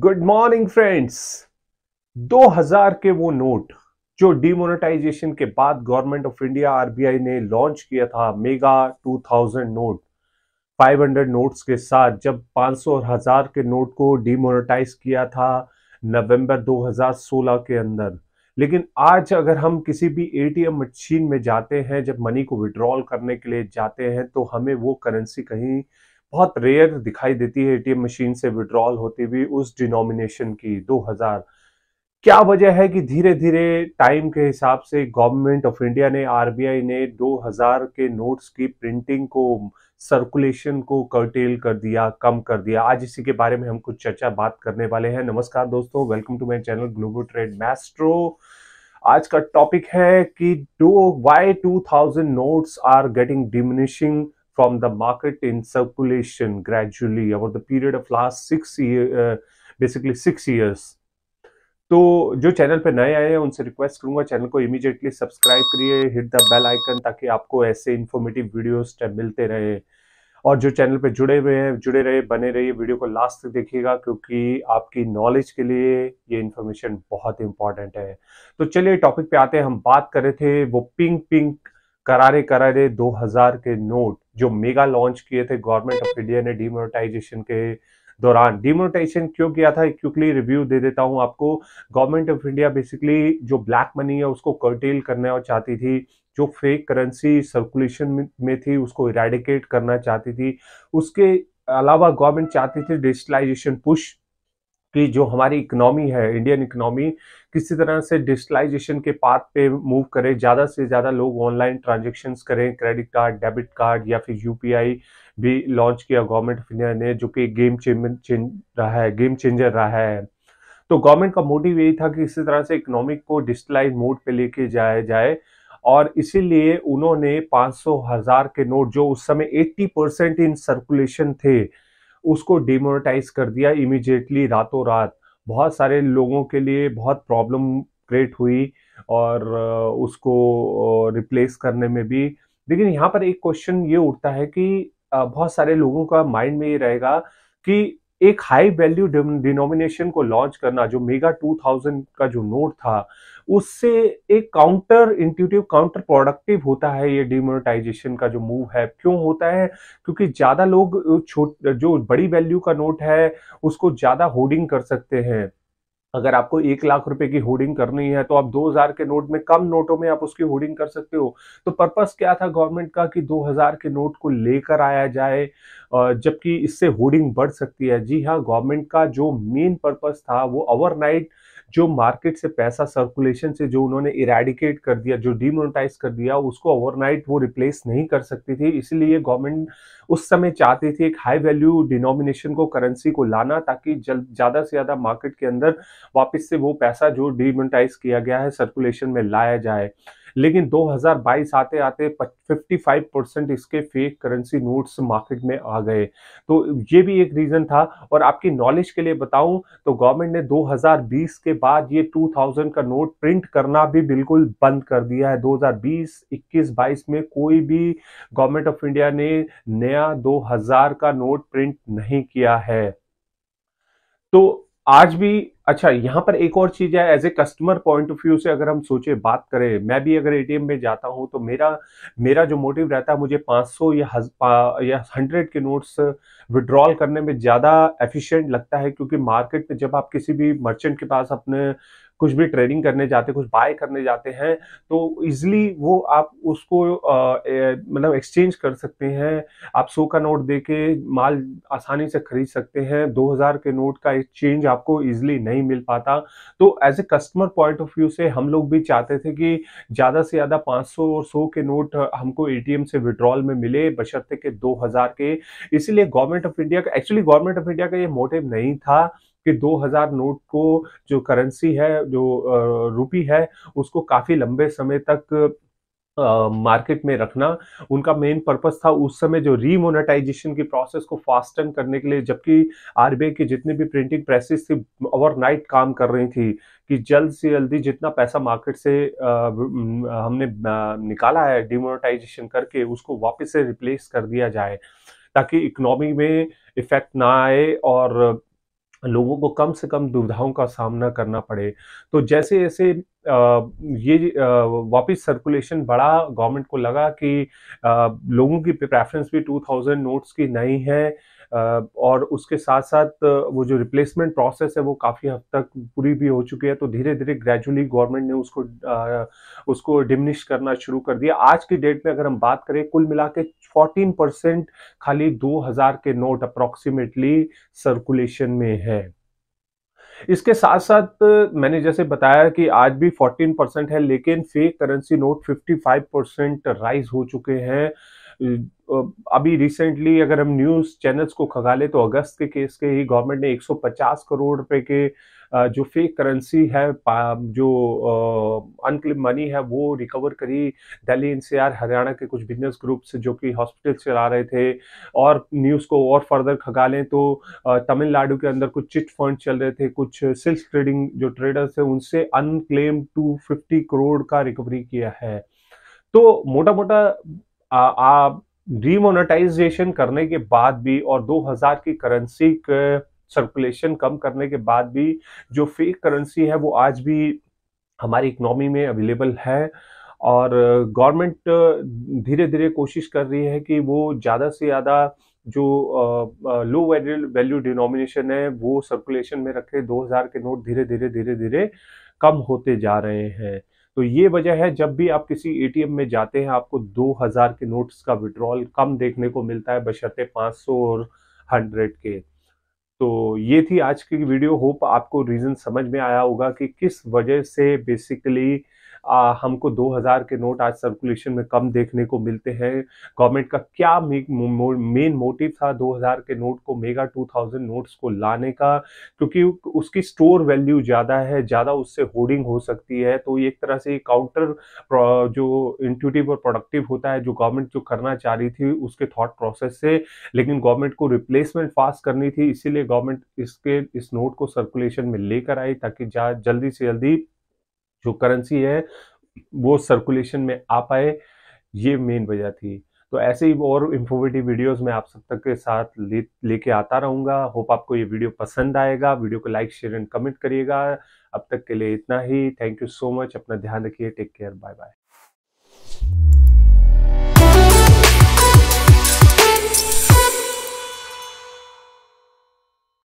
Good morning friends 2000 के वो note जो डिमोनेटाइजेशन के बाद गवर्नमेंट ऑफ इंडिया आरबीआई ने लॉन्च किया था मेगा 2000 नोट 500 नोट्स के साथ जब 500 और हजार के नोट को डिमोनेटाइज किया था नवंबर 2016 के अंदर लेकिन आज अगर हम किसी भी एटीएम मशीन में जाते हैं जब मनी को विड्रॉल करने के लिए जाते हैं तो हमें वो करेंसी कहीं बहुत रेयर दिखाई देती है एटीएम मशीन से विड्रॉल होती हुई उस डिनोमिनेशन की 2000 क्या वजह है कि धीरे धीरे टाइम के हिसाब से गवर्नमेंट ऑफ इंडिया ने आरबीआई ने 2000 के नोट्स की प्रिंटिंग को सर्कुलेशन को कर्टेल कर दिया कम कर दिया आज इसी के बारे में हम कुछ चर्चा बात करने वाले हैं नमस्कार दोस्तों welcome to my channel global trade maestro आज का टॉपिक है कि do why two thousand notes are getting diminishing from the market in circulation gradually over the period of last six year, uh, basically six years. तो जो channel पे नए आए हैं उनसे रिक्वेस्ट करूंगा चैनल को इमीडिएटली सब्सक्राइब करिए हिट द बेल आइकन ताकि आपको ऐसे इन्फॉर्मेटिव वीडियोस मिलते रहे और जो चैनल पे जुड़े हुए हैं जुड़े रहे बने रहिए वीडियो को लास्ट तक देखिएगा क्योंकि आपकी नॉलेज के लिए ये इन्फॉर्मेशन बहुत इंपॉर्टेंट है तो चलिए टॉपिक पे आते हैं हम बात कर रहे थे वो पिंक पिंक करारे करारे दो के नोट जो मेगा लॉन्च किए थे गवर्नमेंट ऑफ इंडिया ने डिमोनेटाइजेशन के दौरान डिमोनेटाइजेशन क्यों किया था क्विकली रिव्यू दे देता हूं आपको गवर्नमेंट ऑफ इंडिया बेसिकली जो ब्लैक मनी है उसको कर्टेल करना चाहती थी जो फेक करेंसी सर्कुलेशन में थी उसको इरेडिकेट करना चाहती थी उसके अलावा गवर्नमेंट चाहती थी डिजिटलाइजेशन पुश कि जो हमारी इकोनॉमी है इंडियन इकोनॉमी किसी तरह से डिजिटलाइजेशन के पाथ पे मूव करे ज़्यादा से ज़्यादा लोग ऑनलाइन ट्रांजेक्शन्स करें क्रेडिट कार्ड डेबिट कार्ड या फिर यूपीआई भी लॉन्च किया गवर्नमेंट ऑफ इंडिया ने जो कि गेम चेंज रहा है गेम चेंजर रहा है तो गवर्नमेंट का मोटिव यही था कि इसी तरह से इकोनॉमिक को डिजिटलाइज मोड पे लेके जाया जाए और इसीलिए उन्होंने 500 हजार के नोट जो उस समय 80 परसेंट इन सर्कुलेशन थे उसको डिमोनेटाइज कर दिया इमिजिएटली रातों रात बहुत सारे लोगों के लिए बहुत प्रॉब्लम क्रिएट हुई और उसको रिप्लेस करने में भी लेकिन यहाँ पर एक क्वेश्चन ये उठता है कि बहुत सारे लोगों का माइंड में ये रहेगा कि एक हाई वैल्यू डिनोमिनेशन को लॉन्च करना जो मेगा 2000 का जो नोट था उससे एक काउंटर इंट्यूटिव काउंटर प्रोडक्टिव होता है ये डिमोनेटाइजेशन का जो मूव है क्यों होता है क्योंकि ज़्यादा लोग छोट जो बड़ी वैल्यू का नोट है उसको ज़्यादा होर्डिंग कर सकते हैं अगर आपको एक लाख रुपए की होर्डिंग करनी है तो आप 2000 के नोट में कम नोटों में आप उसकी होर्डिंग कर सकते हो तो पर्पस क्या था गवर्नमेंट का कि 2000 के नोट को लेकर आया जाए जबकि इससे होर्डिंग बढ़ सकती है जी हाँ गवर्नमेंट का जो मेन पर्पस था वो ओवरनाइट जो मार्केट से पैसा सर्कुलेशन से जो उन्होंने इरेडिकेट कर दिया जो डिमोनिटाइज कर दिया उसको ओवरनाइट वो रिप्लेस नहीं कर सकती थी इसलिए गवर्नमेंट उस समय चाहती थी एक हाई वैल्यू डिनोमिनेशन को करेंसी को लाना ताकि जल्द ज़्यादा से ज़्यादा मार्केट के अंदर वापस से वो पैसा जो डिमोनिटाइज किया गया है सर्कुलेशन में लाया जाए लेकिन 2022 आते आते 55 परसेंट इसके फेक करेंसी नोट्स मार्केट में आ गए तो ये भी एक रीज़न था और आपकी नॉलेज के लिए बताऊं तो गवर्नमेंट ने 2020 के बाद ये 2000 का नोट प्रिंट करना भी बिल्कुल बंद कर दिया है 2020 21 22 में कोई भी गवर्नमेंट ऑफ इंडिया ने नया 2000 का नोट प्रिंट नहीं किया है तो आज भी अच्छा यहाँ पर एक और चीज़ है as a customer point of view से अगर हम सोचे बात करें मैं भी अगर एटीएम में जाता हूँ तो मेरा मेरा जो मोटिव रहता है मुझे 500 या या 100 के नोट्स विड्रॉल करने में ज़्यादा एफिशिएंट लगता है क्योंकि मार्केट में जब आप किसी भी मर्चेंट के पास अपने कुछ भी ट्रेडिंग करने जाते हैं कुछ बाय करने जाते हैं तो ईजिली वो आप उसको मतलब एक्सचेंज कर सकते हैं आप सौ का नोट दे के माल आसानी से खरीद सकते हैं 2000 के नोट का एक्सचेंज आपको ईजिली नहीं मिल पाता तो as a customer point of view से हम लोग भी चाहते थे कि ज़्यादा से ज़्यादा 500 और 100 के नोट हमको एटीएम से विड्रॉल में मिले बशर्ते के 2000 के इसीलिए गवर्नमेंट ऑफ इंडिया का एक्चुअली गवर्नमेंट ऑफ इंडिया का ये मोटिव नहीं था कि 2000 नोट को जो करेंसी है जो रूपी है उसको काफ़ी लंबे समय तक मार्केट uh, में रखना उनका मेन पर्पस था उस समय जो रीमोनेटाइजेशन की प्रोसेस को फास्टन करने के लिए जबकि आरबीआई की जितनी भी प्रिंटिंग प्रेसेस थी ओवरनाइट काम कर रही थी कि जल्द से जल्दी जितना पैसा मार्केट से आ, हमने आ, निकाला है डिमोनेटाइजेशन करके उसको वापस से रिप्लेस कर दिया जाए ताकि इकोनॉमी में इफेक्ट ना आए और लोगों को कम से कम दुविधाओं का सामना करना पड़े तो जैसे जैसे ये वापस सर्कुलेशन बढ़ा गवर्नमेंट को लगा कि लोगों की प्रेफरेंस भी 2000 नोट्स की नहीं है और उसके साथ साथ वो जो रिप्लेसमेंट प्रोसेस है वो काफ़ी हद तक पूरी भी हो चुकी है तो धीरे धीरे ग्रेजुअली गवर्नमेंट ने उसको उसको डिमिनिश करना शुरू कर दिया आज की डेट में अगर हम बात करें कुल मिला के फोर्टीन परसेंट खाली दो हजार के नोट अप्रोक्सीमेटली सर्कुलेशन में है इसके साथ साथ मैंने जैसे बताया कि आज भी 14 परसेंट है लेकिन fake currency note 55 percent rise हो चुके हैं अभी रिसेंटली अगर हम न्यूज़ चैनल्स को खंगाले तो अगस्त के केस के ही गवर्नमेंट ने 150 करोड़ रुपए के जो फेक करेंसी है जो अनक्लिम मनी है वो रिकवर करी दिल्ली एनसीआर हरियाणा के कुछ बिजनेस ग्रुप्स जो कि हॉस्पिटल चला रहे थे और न्यूज़ को और फर्दर लें तो तमिलनाडु के अंदर कुछ चिट फंड चल रहे थे कुछ सिल्क ट्रेडिंग जो ट्रेडर्स थे उनसे अनक्लेम टू फिफ्टी करोड़ का रिकवरी किया है तो मोटा मोटा आप डीमोनेटाइजेशन करने के बाद भी और 2000 की करेंसी के सर्कुलेशन कम करने के बाद भी जो फेक करेंसी है वो आज भी हमारी इकनॉमी में अवेलेबल है और गवर्नमेंट धीरे धीरे कोशिश कर रही है कि वो ज़्यादा से ज़्यादा जो लो वैल्यू डिनोमिनेशन है वो सर्कुलेशन में रखे 2000 के नोट धीरे धीरे धीरे धीरे कम होते जा रहे हैं तो ये वजह है जब भी आप किसी एटीएम में जाते हैं आपको 2000 के नोट्स का विड्रॉल कम देखने को मिलता है बशर्ते 500 और 100 के तो ये थी आज की वीडियो होप आपको रीज़न समझ में आया होगा कि किस वजह से बेसिकली आ, हमको 2000 के नोट आज सर्कुलेशन में कम देखने को मिलते हैं गवर्नमेंट का क्या मेन मोटिव था 2000 के नोट को मेगा 2000 नोट्स को लाने का क्योंकि उसकी स्टोर वैल्यू ज़्यादा है ज़्यादा उससे होर्डिंग हो सकती है तो एक तरह से काउंटर जो इंट्यूटिव और प्रोडक्टिव होता है जो गवर्नमेंट जो करना चाह रही थी उसके थॉट प्रोसेस से लेकिन गवर्नमेंट को रिप्लेसमेंट पास करनी थी इसीलिए गवर्नमेंट इसके इस नोट को सर्कुलेशन में लेकर आई ताकि जल्दी से जल्दी जो करेंसी है वो सर्कुलेशन में आ पाए ये मेन वजह थी तो ऐसे ही और इन्फॉर्मेटिव वीडियोस मैं आप सब तक के साथ ले लेके आता रहूँगा होप आपको ये वीडियो पसंद आएगा वीडियो को लाइक शेयर एंड कमेंट करिएगा अब तक के लिए इतना ही थैंक यू सो मच अपना ध्यान रखिए टेक केयर बाय बाय